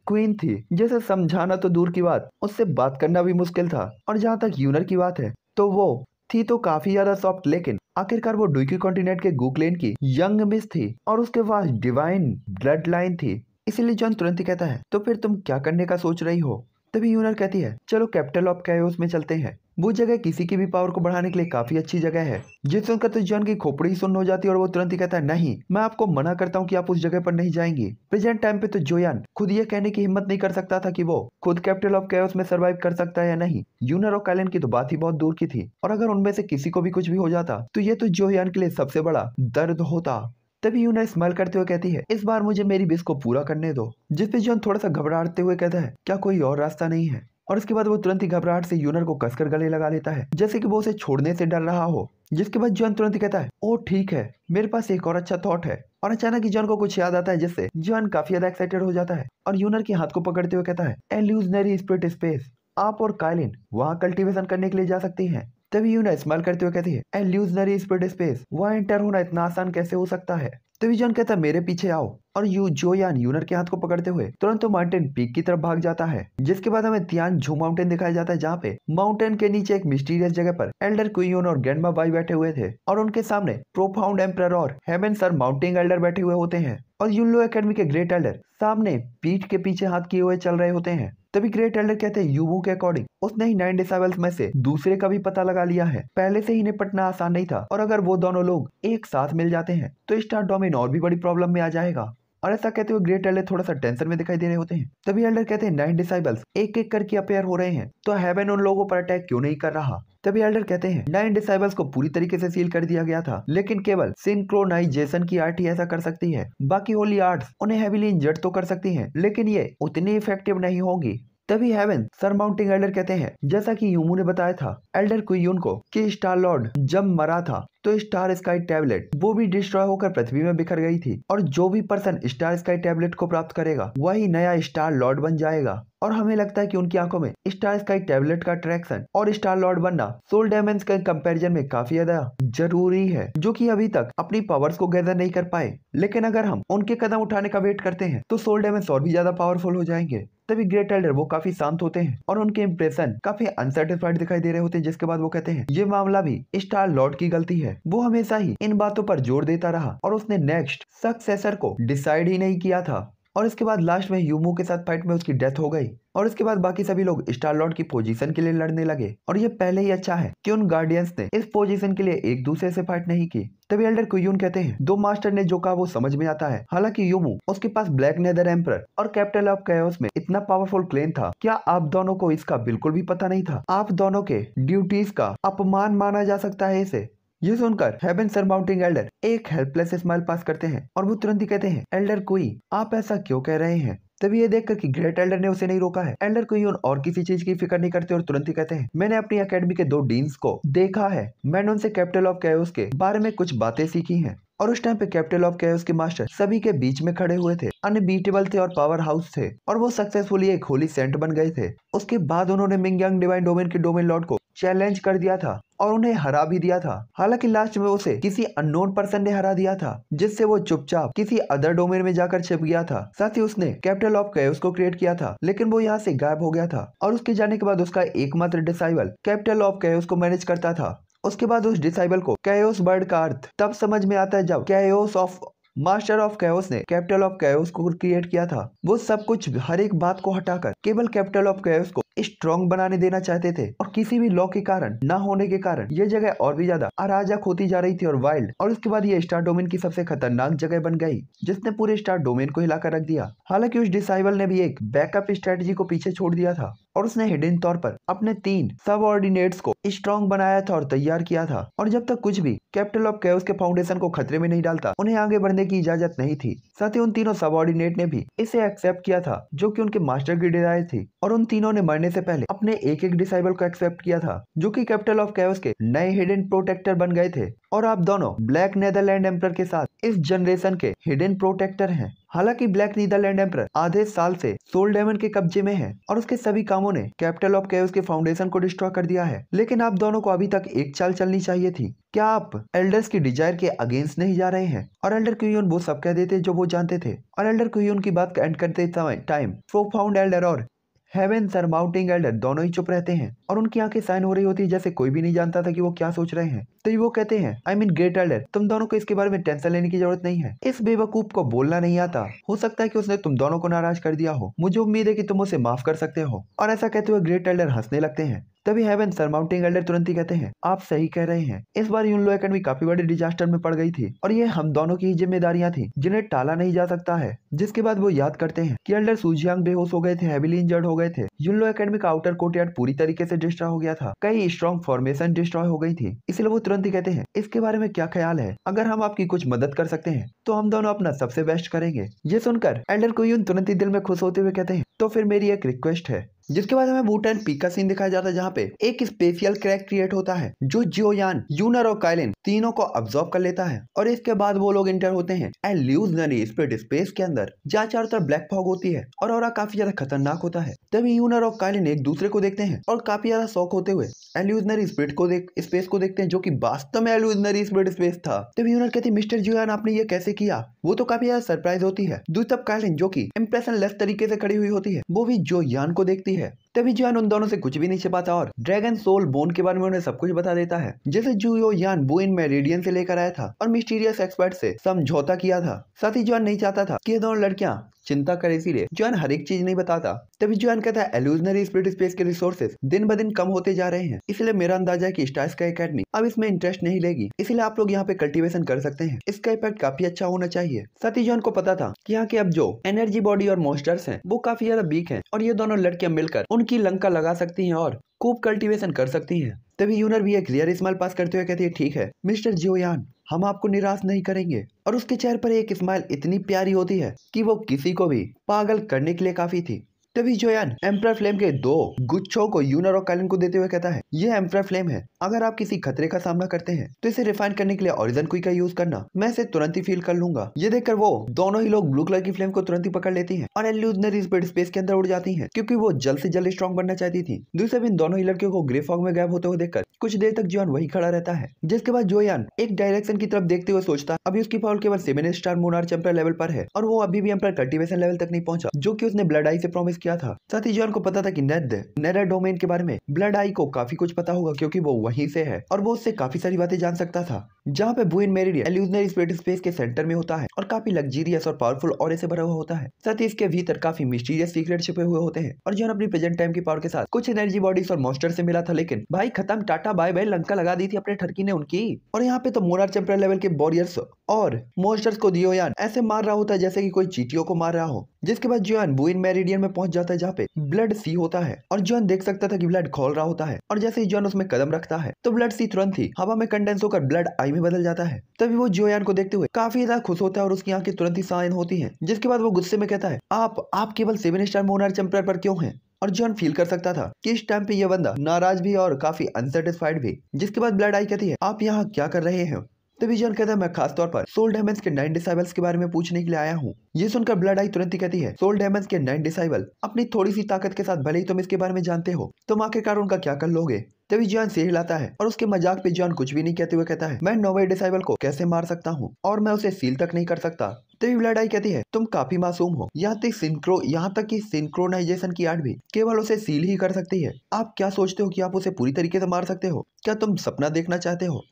क्वीन थी जैसे समझाना तो दूर की बात उससे बात करना भी मुश्किल था और जहाँ तक यूनर की बात है तो वो थी तो काफी ज्यादा सॉफ्ट लेकिन आखिरकार वो डुकी कॉन्टिनेंट के गुकलेन की यंग मिस थी और उसके पास डिवाइन ब्लड लाइन थी इसीलिए जॉन तुरंत ही कहता है तो फिर तुम क्या करने का सोच रही हो तभी यूनर कहती है चलो कैपिटल ऑफ कैस में चलते हैं वो जगह किसी की भी पावर को बढ़ाने के लिए काफी अच्छी जगह है जिस सुनकर तो जॉन की खोपड़ी सुन सुन्न हो जाती है और वो तुरंत ही कहता है नहीं मैं आपको मना करता हूँ की आप उस जगह पर नहीं जाएंगे प्रेजेंट टाइम पे तो जोयन खुद ये कहने की हिम्मत नहीं कर सकता था की वो खुद कैपिटल ऑफ कैस में सर्वाइव कर सकता है या नहीं यूनर और कैलन की तो बात ही बहुत दूर की थी और अगर उनमें से किसी को भी कुछ भी हो जाता तो ये तो जोयन के लिए सबसे बड़ा दर्द होता तभी यूना स्माइल करते हुए कहती है इस बार मुझे मेरी बिस को पूरा करने दो जिसपे जोन थोड़ा सा घबराते हुए कहता है क्या कोई और रास्ता नहीं है और इसके बाद वो तुरंत ही घबराहट से यूनर को कसकर गले लगा लेता है जैसे कि वो उसे छोड़ने से डर रहा हो जिसके बाद जॉन तुरंत कहता है ओ ठीक है मेरे पास एक और अच्छा थॉट है और अचानक जॉन को कुछ याद आता है जिससे जॉन काफी ज्यादा एक्साइटेड हो जाता है और यूनर के हाथ को पकड़ते हुए कहता है एल्यूजनरी स्प्रिट स्पेस आप और कालिन वहाँ कल्टिवेशन करने के लिए जा सकती है तभी यूनर स्माइल करते हुए कहती है एल्यूजनरी स्प्रिट स्पेस वहाँ इंटर होना इतना आसान कैसे हो सकता है तभी जॉन कहता मेरे पीछे आओ और यू जो यान यूनर के हाथ को पकड़ते हुए तुरंत माउंटेन पीक की तरफ भाग जाता है जिसके बाद हमें तियान झू माउंटेन दिखाया जाता है जहाँ पे माउंटेन के नीचे एक मिस्टीरियस जगह पर एल्डर क्वीन और गैंडमा बाई बैठे हुए थे और उनके सामने प्रोफाउंड एम्पर और हेमन सर माउंटेन एल्डर बैठे हुए होते हैं और यूनलो अकेडमी के ग्रेट एल्डर सामने पीठ के पीछे हाथ किए हुए चल रहे होते हैं तभी ग्रेट एल्डर कहते हैं युवो के अकॉर्डिंग उसने ही नाइन डिसाइबल्स में से दूसरे का भी पता लगा लिया है पहले से ही निपटना आसान नहीं था और अगर वो दोनों लोग एक साथ मिल जाते हैं तो स्टार डोमिन और भी बड़ी प्रॉब्लम में आ जाएगा और ऐसा कहते हुए ग्रेट एल्डर थोड़ा सा टेंशन में दिखाई दे रहे होते हैं तभी एल्डर कहते हैं नाइन डिसाइबल्स एक एक करके अपेयर हो रहे हैं तो हेवन उन लोगों पर अटैक क्यों नहीं कर रहा तभी एल्डर कहते हैं नाइन डिसाइबल्स को पूरी तरीके से सील कर दिया गया था लेकिन केवल सिंक्रोनाइजेशन की आर्ट ही ऐसा कर सकती है बाकी होली आर्ट्स उन्हें हैवीली इंजर्ड तो कर सकती हैं लेकिन ये उतनी इफेक्टिव नहीं होगी तभी हेवन सरमाउंटिंग एल्डर कहते हैं जैसा कि यूमू ने बताया था एल्डर क्यून को कि स्टार लॉर्ड जब मरा था तो स्टार स्काई टैबलेट वो भी डिस्ट्रॉय होकर पृथ्वी में बिखर गई थी और जो भी पर्सन स्टार स्काई टैबलेट को प्राप्त करेगा वही नया स्टार लॉर्ड बन जाएगा और हमें लगता है कि उनकी आंखों में स्टार स्काई टैबलेट का अट्रैक्शन और स्टार लॉर्ड बनना सोल डायमेंड के कंपैरिजन में काफी ज्यादा जरूरी है जो कि अभी तक अपनी पावर्स को गैदर नहीं कर पाए लेकिन अगर हम उनके कदम उठाने का वेट करते हैं तो सोल डायमेंड और भी ज्यादा पावरफुल हो जाएंगे तभी ग्रेट एल्डर वो काफी शांत होते हैं और उनके इम्प्रेशन काफी अनसेटिस्फाइड दिखाई दे रहे होते हैं जिसके बाद वो कहते हैं ये मामला भी स्टार लॉर्ड की गलती है वो हमेशा ही इन बातों पर जोर देता रहा और उसने नेक्स्ट सक्सेसर को डिसाइड ही नहीं किया था और इसके बाद लास्ट में यूमू के साथ फाइट में उसकी डेथ हो गई और इसके बाद बाकी सभी लोग स्टार लॉर्ड की पोजीशन के लिए लड़ने लगे और ये पहले ही अच्छा है कि उन गार्डियंस ने इस पोजीशन के लिए एक दूसरे से फाइट नहीं की तभी एल्डर क्यून कहते हैं दो मास्टर ने जो कहा वो समझ में आता है हालांकि यूमू उसके पास ब्लैक नेदर एम्पर और कैप्टन ऑफ कैस में इतना पावरफुल क्लेन था क्या आप दोनों को इसका बिल्कुल भी पता नहीं था आप दोनों के ड्यूटीज का अपमान माना जा सकता है इसे ये सुनकर हेवन सरमाउंटिंग एल्डर एक हेल्पलेस स्माइल पास करते हैं और वो तुरंत ही कहते हैं एल्डर कोई आप ऐसा क्यों कह रहे हैं तभी ये देखकर कि ग्रेट एल्डर ने उसे नहीं रोका है एल्डर कोई और किसी चीज की फिक्र नहीं करते और तुरंत ही कहते हैं मैंने अपनी अकेडमी के दो डीन्स को देखा है मैंने उनसे कैपिटल ऑफ कैस के बारे में कुछ बातें सीखी है और उस टाइम पे कैपिटल ऑफ कैस के मास्टर सभी के बीच में खड़े हुए थे अनबीटेबल थे और पावर हाउस थे और वो सक्सेसफुली एक होली सेंट बन गए थे उसके बाद उन्होंने मिंग यंग डिवाइन डोमेन के डोमेन लॉर्ड को चैलेंज कर दिया था और उन्हें हरा भी दिया था हालांकि लास्ट में उसे किसी अननोन पर्सन ने हरा दिया था जिससे वो चुपचाप किसी अदर डोमेन में जाकर छिप गया था साथ ही उसने कैपिटल ऑफ कैस को क्रिएट किया था लेकिन वो यहाँ से गायब हो गया था और उसके जाने के बाद उसका एकमात्र डिसाइबल कैपिटल ऑफ कैस को मैनेज करता था उसके बाद उस डिसाइबल को कैस बर्ड का अर्थ तब समझ में आता है जब chaos of master of chaos ने कैपिटल ऑफ कैस को क्रिएट किया था वो सब कुछ हर एक बात को हटाकर केवल कैपिटल ऑफ कैस को स्ट्रॉन्ग बनाने देना चाहते थे और किसी भी लॉ के कारण न होने के कारण ये जगह और भी ज्यादा अराजक होती जा रही थी और वाइल्ड और उसके बाद ये स्टार डोमेन की सबसे खतरनाक जगह बन गई जिसने पूरे स्टार डोमेन को हिलाकर रख दिया हालांकि उस डिसाइबल ने भी एक बैकअप स्ट्रेटेजी को पीछे छोड़ दिया था और उसने हिडन तौर पर अपने तीन सब ऑर्डिनेट को स्ट्रॉन्ग बनाया था और तैयार किया था और जब तक कुछ भी कैपिटल ऑफ कैस के फाउंडेशन को खतरे में नहीं डालता उन्हें आगे बढ़ने की इजाजत नहीं थी साथ ही उन तीनों सब ऑर्डिनेट ने भी इसे एक्सेप्ट किया था जो की उनके मास्टर की डिजायर थी और उन तीनों ने मरने से पहले अपने एक एक डिसाइबल को एक्सेप्ट किया था जो कि कैपिटल ऑफ कैस के नए हिडन प्रोटेक्टर बन गए थे और आप दोनों ब्लैक नेदरलैंड एम्पर के साथ इस जनरेशन के हिडन प्रोटेक्टर हैं हालांकि ब्लैक नीदरलैंड एम्पर आधे साल से सोल डायमंड के कब्जे में है और उसके सभी कामों ने कैपिटल ऑफ कैस के फाउंडेशन को डिस्ट्रॉय कर दिया है लेकिन आप दोनों को अभी तक एक चाल चलनी चाहिए थी क्या आप एल्डर्स की डिजायर के अगेंस्ट नहीं जा रहे हैं और एल्डर क्यून वो सब कह देते जो वो जानते थे और एल्डर क्यून की बात एंड करते समय टाइम प्रोफाउंड एल्डर और हैवन माउटिंग एल्डर दोनों ही चुप रहते हैं और उनकी आंखें साइन हो रही होती है जैसे कोई भी नहीं जानता था कि वो क्या सोच रहे हैं तो वो कहते हैं आई मीन ग्रेट एल्डर तुम दोनों को इसके बारे में टेंशन लेने की जरूरत नहीं है इस बेवकूफ को बोलना नहीं आता हो सकता है कि उसने तुम दोनों को नाराज कर दिया हो मुझे उम्मीद है कि तुम उसे माफ कर सकते हो और ऐसा कहते हुए ग्रेट एल्डर हंसने लगते हैं तभी हेवन सर माउंटिंग एल्डर तुरंत ही कहते हैं आप सही कह रहे हैं इस बार यूनलो अकेडमी काफी बड़े डिजास्टर में पड़ गई थी और ये हम दोनों की ही जिम्मेदारियां थी जिन्हें टाला नहीं जा सकता है जिसके बाद वो याद करते हैं कि एल्डर सुजियांग बेहोश हो गए थे हैविली इंजर्ड हो गए थे यूनलो अकेडमी का आउटर कोर्टयार्ड पूरी तरीके से डिस्ट्रॉय हो गया था कई स्ट्रॉन्ग फॉर्मेशन डिस्ट्रॉय हो गई थी इसलिए वो तुरंत ही कहते हैं इसके बारे में क्या ख्याल है अगर हम आपकी कुछ मदद कर सकते हैं तो हम दोनों अपना सबसे बेस्ट करेंगे ये सुनकर एल्डर को यून तुरंत ही दिल में खुश होते हुए कहते हैं तो फिर मेरी एक रिक्वेस्ट है जिसके बाद हमें बूट एंड पी का सीन दिखाया जाता है जहाँ पे एक स्पेशियल क्रैक क्रिएट होता है जो जियोयान यूनर और काइलिन तीनों को ऑब्जॉर्व कर लेता है और इसके बाद वो लोग इंटर होते हैं एल्यूजनरी स्पिरिट स्पेस के अंदर जहाँ चारों तरफ ब्लैक फॉग होती है और और काफी ज्यादा खतरनाक होता है तभी यूनर और काइलिन एक दूसरे को देखते हैं और काफी ज्यादा शौक होते हुए एल्यूजनरी स्पिरिट को देख स्पेस को देखते हैं जो की वास्तव में एल्यूजनरी स्पिरिट स्पेस था तभी यूनर कहती मिस्टर जियोयान आपने ये कैसे किया वो तो काफी ज्यादा सरप्राइज होती है दूसरी तरफ काइलिन जो की इम्प्रेशन लेस तरीके से खड़ी हुई होती है वो भी जो यान को देखती सकती है तभी जुआन उन दोनों से कुछ भी नहीं छिपाता और ड्रैगन सोल बोन के बारे में उन्हें सब कुछ बता देता है जैसे जूयो यान बुइन मेरिडियन से लेकर आया था और मिस्टीरियस एक्सपर्ट से समझौता किया था साथ ही जुआन नहीं चाहता था कि ये दोनों लड़कियां चिंता करे इसीलिए जुआन हर एक चीज नहीं बताता तभी जुआन कहता है एल्यूजनरी स्प्रिट स्पेस के रिसोर्सेज दिन ब दिन कम होते जा रहे हैं इसलिए मेरा अंदाजा है की स्टार स्काई अकेडमी अब इसमें इंटरेस्ट नहीं लेगी इसलिए आप लोग यहाँ पे कल्टिवेशन कर सकते हैं इसका इफेक्ट काफी अच्छा होना चाहिए साथ ही जुआन को पता था की यहाँ के अब जो एनर्जी बॉडी और मोस्टर्स है वो काफी ज्यादा वीक है और ये दोनों लड़कियां मिलकर उन उनकी लंका लगा सकती हैं और खूब कल्टीवेशन कर सकती हैं तभी यूनर भी एक रियर स्माइल पास करते हुए कहती है ठीक है मिस्टर जियोयान हम आपको निराश नहीं करेंगे और उसके चेहरे पर एक स्माइल इतनी प्यारी होती है कि वो किसी को भी पागल करने के लिए काफी थी तभी जोयान एम्प्रा फ्लेम के दो गुच्छों को यूनर और कैलन को देते हुए कहता है यह एम्प्रा फ्लेम है अगर आप किसी खतरे का सामना करते हैं तो इसे रिफाइन करने के लिए ऑरिजन क्विक का यूज करना मैं इसे तुरंत ही फील कर लूंगा ये देखकर वो दोनों ही लोग ब्लू कलर की फ्लेम को तुरंत ही पकड़ लेती है और एल्यूजनरी स्पीड स्पेस के अंदर उड़ जाती है क्यूँकी वो जल्द ऐसी जल्द स्ट्रॉन्ग बनना चाहती थी दूसरे दिन दोनों ही लड़कियों को ग्रे फॉग में गैप होते हुए देखकर कुछ देर तक जोयान वही खड़ा रहता है जिसके बाद जोयान एक डायरेक्शन की तरफ देखते हुए सोचता अभी उसकी पावर केवल seven star monarch champion level पर है और वो अभी भी एम्पर कल्टिवेशन लेवल तक नहीं पहुंचा जो की उसने ब्लड आई से प्रॉमिस किया था साथ ही जॉन को पता था कि नेद नेरा डोमेन के बारे में ब्लड आई को काफी कुछ पता होगा क्योंकि वो वहीं से है और वो उससे काफी सारी बातें जान सकता था जहाँ पे बुइन मेरिडियन एल्यूजनरी स्पेस के सेंटर में होता है और काफी लग्जीरियस और पावरफुल और से भरा हुआ होता है साथ ही इसके भीतर काफी मिस्टीरियस सीक्रेट छिपे हुए होते हैं और जो अपनी प्रेजेंट टाइम की पावर के साथ कुछ एनर्जी बॉडीज और मॉस्टर से मिला था लेकिन भाई खत्म टाटा बाय बाय लंका लगा दी थी अपने ठरकी ने उनकी और यहाँ पे तो मोरार चैम्पियन लेवल के बॉरियर्स और मोस्टर्स को दियोयान ऐसे मार रहा होता है जैसे की कोई चीटियों को मार रहा हो जिसके बाद जोन बुइन मेरिडियन में पहुंच जाता है जहाँ पे ब्लड सी होता है और जोन देख सकता था कि ब्लड खोल रहा होता है और जैसे ही जोन उसमें कदम रखता है तो ब्लड सी तुरंत ही हवा में कंडेंस होकर ब्लड आई में बदल जाता है तभी वो जोयान को देखते हुए काफी ज्यादा खुश होता है और उसकी आंखें तुरंत ही साइन होती है जिसके बाद वो गुस्से में कहता है आप आप केवल सेवन स्टार मोनर चंपर पर क्यों हैं और जॉन फील कर सकता था कि इस टाइम पे ये बंदा नाराज भी और काफी अनसेटिस्फाइड भी जिसके बाद ब्लड आई कहती है आप यहाँ क्या कर रहे हैं तभी जॉन कहता है मैं तौर पर सोल डेमंस के नाइन डिसाइबल्स के बारे में पूछने के लिए आया हूँ ये सुनकर ब्लड आई तुरंत ही कहती है सोल डेमंस के नाइन डिसाइबल अपनी थोड़ी सी ताकत के साथ भले ही तुम इसके बारे में जानते हो तुम आखिरकार उनका क्या कर लोगे तभी जॉन से हिलाता है और उसके मजाक पे जॉन कुछ भी नहीं कहते हुए कहता है मैं नोवे डिसाइबल को कैसे मार सकता हूँ और मैं उसे सील तक नहीं कर सकता तभी आई कहती है तुम काफी मासूम हो यहाँ तक सिंक्रो यहाँ तक कि सिंक्रोनाइजेशन की आर्ट भी केवल उसे सील ही कर सकती है आप क्या सोचते हो कि आप उसे पूरी तरीके से मार सकते हो क्या तुम सपना देखना चाहते हो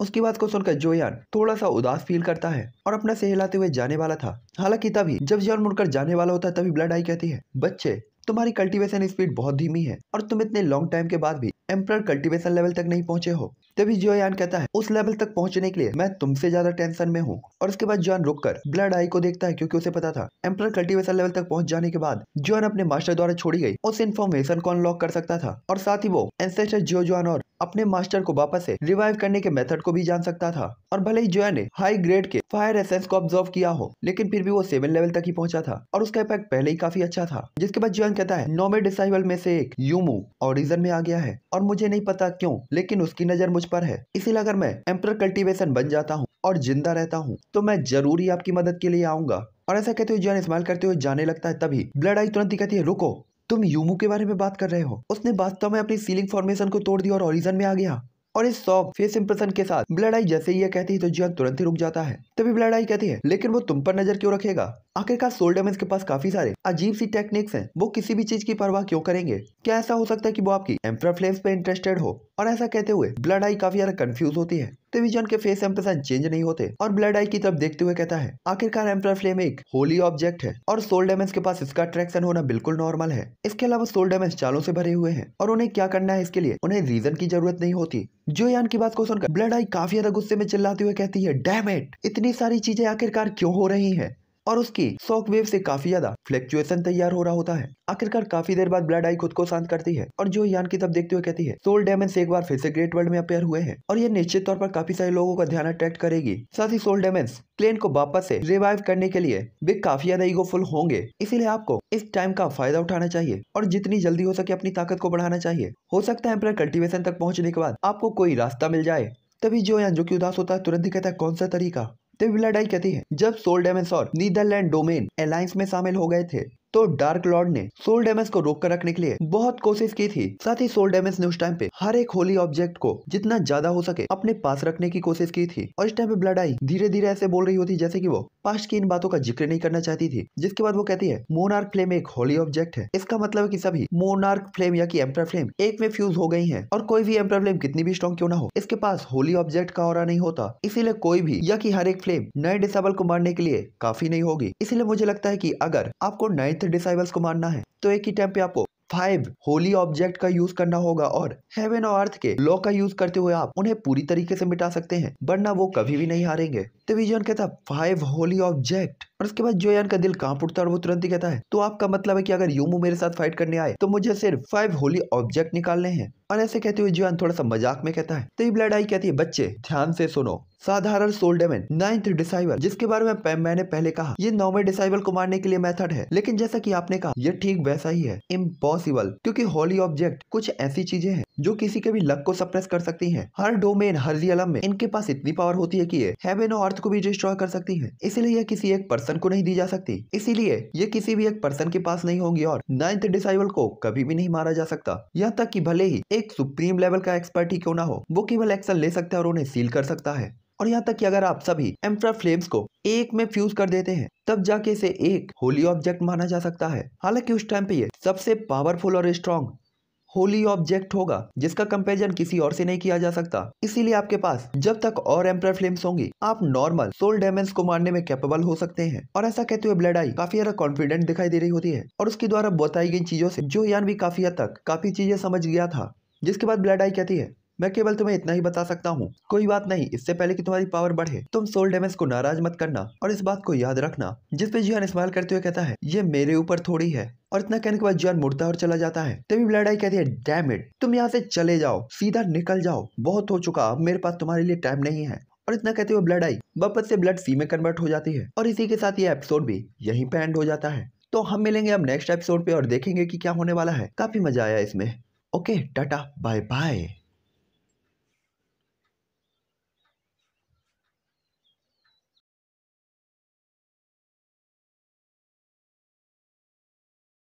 उसके बाद को सुनकर जोयान थोड़ा सा उदास फील करता है और अपना सहलाते हुए जाने वाला था हालांकि तभी जब जोन मुड़कर जाने वाला होता है तभी ब्लड आई कहती है बच्चे तुम्हारी कल्टीवेशन स्पीड बहुत धीमी है और तुम इतने लॉन्ग टाइम के बाद भी एम्प्रर कल्टीवेशन लेवल तक नहीं पहुंचे हो तभी जोयान कहता है उस लेवल तक पहुंचने के लिए मैं तुमसे ज्यादा टेंशन में हूँ और उसके बाद जॉन रुक कर ब्लड आई को देखता है क्योंकि उसे पता था एम्पलर कल्टिवेशन लेवल तक पहुंच जाने के बाद जॉन अपने मास्टर द्वारा छोड़ी गई उस इन्फॉर्मेशन को अनलॉक कर सकता था और साथ ही वो एंसेस्टर जियो जॉन और अपने मास्टर को वापस से रिवाइव करने के मेथड को भी जान सकता था और भले ही जोया ने हाई ग्रेड के फायर एसेंस को ऑब्जर्व किया हो लेकिन फिर भी वो सेवन लेवल तक ही पहुंचा था और उसका इफेक्ट पहले ही काफी अच्छा था जिसके बाद जोयन कहता है नोमे डिसाइबल में से एक यूमू ऑडिजन में आ गया है और मुझे नहीं पता क्यों लेकिन उसकी नजर मुझ पर है इसीलिए अगर मैं एम्पर कल्टीवेशन बन जाता हूँ और जिंदा रहता हूँ तो मैं जरूर ही आपकी मदद के लिए आऊंगा और ऐसा कहते हुए जान इस्तेमाल करते हुए जाने लगता है तभी ब्लड आई तुरंत ही कहती है रुको तुम यूमू के बारे में बात कर रहे हो उसने वास्तव में अपनी सीलिंग फॉर्मेशन को तोड़ दिया और ओरिजन में आ गया और इस सॉफ्ट फेस इंप्रेशन के साथ ब्लड आई जैसे ही यह कहती है तो जियांग तुरंत ही रुक जाता है तभी ब्लड आई कहती है लेकिन वो तुम पर नजर क्यों रखेगा आखिरकार सोल्डम के पास काफी सारे अजीब सी टेक्निक्स हैं वो किसी भी चीज की परवाह क्यों करेंगे क्या ऐसा हो सकता है कि वो आपकी एम्फ्रा फ्लेम्स पे इंटरेस्टेड हो और ऐसा कहते हुए ब्लड आई काफी ज्यादा कंफ्यूज होती है देखते के फेस एम्प्रेशन चेंज नहीं होते और ब्लड आई की तरफ देखते हुए कहता है आखिरकार एम्पर फ्लेम एक होली ऑब्जेक्ट है और सोल डेमेज के पास इसका अट्रैक्शन होना बिल्कुल नॉर्मल है इसके अलावा सोल डेमेज चालों से भरे हुए हैं और उन्हें क्या करना है इसके लिए उन्हें रीजन की जरूरत नहीं होती जो यान की बात को सुनकर ब्लड आई काफी ज्यादा गुस्से में चिल्लाते हुए कहती है डैमेट इतनी सारी चीजें आखिरकार क्यों हो रही है और उसकी शॉक वेव से काफी ज्यादा फ्लेक्चुएशन तैयार हो रहा होता है आखिरकार काफी देर बाद ब्लड आई खुद को शांत करती है और जो यान की तब देखते हुए कहती है सोल डैमेज एक बार फिर से ग्रेट वर्ल्ड में अपेयर हुए हैं और ये निश्चित तौर पर काफी सारे लोगों का ध्यान अट्रैक्ट करेगी साथ ही सोल डेमेंस क्लेन को वापस से रिवाइव करने के लिए वे काफी ज्यादा ईगोफुल होंगे इसीलिए आपको इस टाइम का फायदा उठाना चाहिए और जितनी जल्दी हो सके अपनी ताकत को बढ़ाना चाहिए हो सकता है कल्टिवेशन तक पहुँचने के बाद आपको कोई रास्ता मिल जाए तभी जो यान जो की उदास होता है तुरंत ही कहता है कौन सा तरीका तो लड़ाई कहती है जब सोल्डेमेसोर नीदरलैंड डोमेन अलायंस में शामिल हो गए थे तो डार्क लॉर्ड ने सोल डैमेज को रोक कर रखने के लिए बहुत कोशिश की थी साथ ही सोल डैमेज ने उस टाइम पे हर एक होली ऑब्जेक्ट को जितना ज्यादा हो सके अपने पास रखने की कोशिश की थी और इस टाइम पे ब्लड आई धीरे धीरे ऐसे बोल रही होती जैसे की वो पास्ट की इन बातों का जिक्र नहीं करना चाहती थी जिसके बाद वो कहती है मोनार्क फ्लेम एक होली ऑब्जेक्ट है इसका मतलब है की सभी मोनार्क फ्लेम या की एम्प्रा फ्लेम एक में फ्यूज हो गई है और कोई भी एम्प्रा फ्लेम कितनी भी स्ट्रॉन्ग क्यों ना हो इसके पास होली ऑब्जेक्ट का और नहीं होता इसीलिए कोई भी या की हर एक फ्लेम नए डिसेबल को मारने के लिए काफी नहीं होगी इसीलिए मुझे लगता है की अगर आपको नए नाइन्थ डिसाइबल्स को मारना है तो एक ही टाइम पे आपको फाइव होली ऑब्जेक्ट का यूज करना होगा और हेवन और अर्थ के लॉ का यूज करते हुए आप उन्हें पूरी तरीके से मिटा सकते हैं वरना वो कभी भी नहीं हारेंगे तो विजन कहता फाइव होली ऑब्जेक्ट और उसके बाद जोयान का दिल कहाँ फुटता है वो तुरंत ही कहता है तो आपका मतलब है कि अगर यूमू मेरे साथ फाइट करने आए तो मुझे सिर्फ फाइव होली ऑब्जेक्ट निकालने हैं और ऐसे कहते हुए जोयान थोड़ा सा मजाक में कहता है तो ये ब्लड आई कहती है बच्चे ध्यान से सुनो साधारण सोल्डेमन नाइन्थ डिसाइबल जिसके बारे में मैंने पहले कहा ये नौवे डिसाइबल को मारने के लिए मेथड है लेकिन जैसा कि आपने कहा ये ठीक वैसा ही है इम्पॉसिबल क्योंकि होली ऑब्जेक्ट कुछ ऐसी चीजें हैं जो किसी के भी लक को सप्रेस कर सकती हैं हर डोमेन हर जियलम में इनके पास इतनी पावर होती है की ये और अर्थ को भी डिस्ट्रॉय कर सकती है इसलिए यह किसी एक पर्सन पर्सन को नहीं दी जा सकती इसीलिए ये किसी भी एक पर्सन के पास नहीं होगी और नाइन्थ डिसाइबल को कभी भी नहीं मारा जा सकता यहाँ तक की भले ही एक सुप्रीम लेवल का एक्सपर्ट ही क्यों ना हो वो केवल एक्शन ले सकता है और उन्हें सील कर सकता है और यहाँ तक कि अगर आप सभी एम्फ्रा फ्लेम्स को एक में फ्यूज कर देते हैं तब जाके इसे एक होली ऑब्जेक्ट माना जा सकता है हालांकि उस टाइम पे ये सबसे पावरफुल और स्ट्रॉन्ग होली ऑब्जेक्ट होगा जिसका कंपेरिजन किसी और से नहीं किया जा सकता इसीलिए आपके पास जब तक और एम्पर फ्लेम्स होंगी आप नॉर्मल सोल डेमेंस को मारने में कैपेबल हो सकते हैं और ऐसा कहते हुए ब्लड आई काफी ज्यादा कॉन्फिडेंट दिखाई दे रही होती है और उसके द्वारा बताई गई चीजों से जो यान भी काफी हद तक काफी चीजें समझ गया था जिसके बाद ब्लड आई कहती है मैं केवल तुम्हें इतना ही बता सकता हूँ कोई बात नहीं इससे पहले कि तुम्हारी पावर बढ़े तुम सोल डेमेज को नाराज मत करना और इस बात को याद रखना जिस पे जियान स्माइल करते हुए कहता है ये मेरे ऊपर थोड़ी है और इतना कहने के बाद जियान मुड़ता और चला जाता है तभी लड़ाई कहती है डैम इट तुम यहाँ से चले जाओ सीधा निकल जाओ बहुत हो चुका अब मेरे पास तुम्हारे लिए टाइम नहीं है और इतना कहते हुए ब्लड आई वापस से ब्लड सी में कन्वर्ट हो जाती है और इसी के साथ ये एपिसोड भी यहीं पे एंड हो जाता है तो हम मिलेंगे अब नेक्स्ट एपिसोड पे और देखेंगे कि क्या होने वाला है काफी मजा आया इसमें ओके टाटा बाय बाय